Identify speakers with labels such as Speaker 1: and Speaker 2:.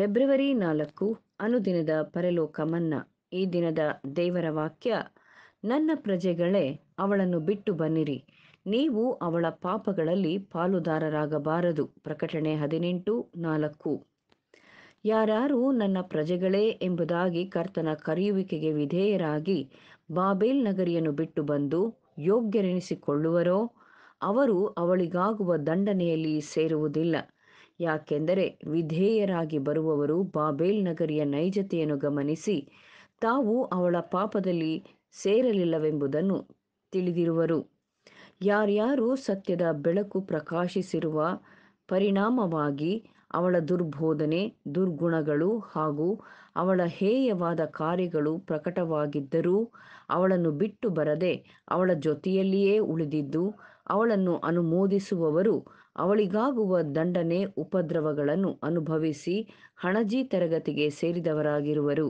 Speaker 1: February ನಾಲ್ಕು ಅನುದಿನದ ಪರಲೋಕ ಮನ್ನಾ ಈ ದಿನದ ದೇವರ ವಾಕ್ಯ ನನ್ನ ಪ್ರಜೆಗಳೇ ಅವಳನ್ನು ಬಿಟ್ಟು ಬನ್ನಿರಿ ನೀವು ಅವಳ ಪಾಪಗಳಲ್ಲಿ ಪಾಲುದಾರರಾಗಬಾರದು ಪ್ರಕಟಣೆ ಹದಿನೆಂಟು ನಾಲ್ಕು ಯಾರಾರು ನನ್ನ ಪ್ರಜೆಗಳೇ ಎಂಬುದಾಗಿ ಕರ್ತನ ಕರೆಯುವಿಕೆಗೆ ವಿಧೇಯರಾಗಿ ಬಾಬೇಲ್ ನಗರಿಯನ್ನು ಬಿಟ್ಟು ಬಂದು ಯೋಗ್ಯರೆನಿಸಿಕೊಳ್ಳುವರೋ ಅವರು ಅವಳಿಗಾಗುವ ದಂಡನೆಯಲ್ಲಿ ಸೇರುವುದಿಲ್ಲ ಯಾಕೆಂದರೆ ವಿಧೇಯರಾಗಿ ಬರುವವರು ಬಾಬೇಲ್ ನಗರಿಯ ನೈಜತೆಯನ್ನು ಗಮನಿಸಿ ತಾವು ಅವಳ ಪಾಪದಲ್ಲಿ ಸೇರಲಿಲ್ಲವೆಂಬುದನ್ನು ತಿಳಿದಿರುವರು ಯಾರ್ಯಾರು ಸತ್ಯದ ಬೆಳಕು ಪ್ರಕಾಶಿಸಿರುವ ಪರಿಣಾಮವಾಗಿ ಅವಳ ದುರ್ಬೋಧನೆ ದುರ್ಗುಣಗಳು ಹಾಗೂ ಅವಳ ಹೇಯವಾದ ಕಾರ್ಯಗಳು ಪ್ರಕಟವಾಗಿದ್ದರೂ ಅವಳನ್ನು ಬಿಟ್ಟು ಬರದೆ ಅವಳ ಜೊತೆಯಲ್ಲಿಯೇ ಉಳಿದಿದ್ದು ಅವಳನ್ನು ಅನುಮೋದಿಸುವವರು ಅವಳಿಗಾಗುವ ದಂಡನೆ ಉಪದ್ರವಗಳನ್ನು ಅನುಭವಿಸಿ ಹಣಜಿ ತರಗತಿಗೆ ಸೇರಿದವರಾಗಿರುವರು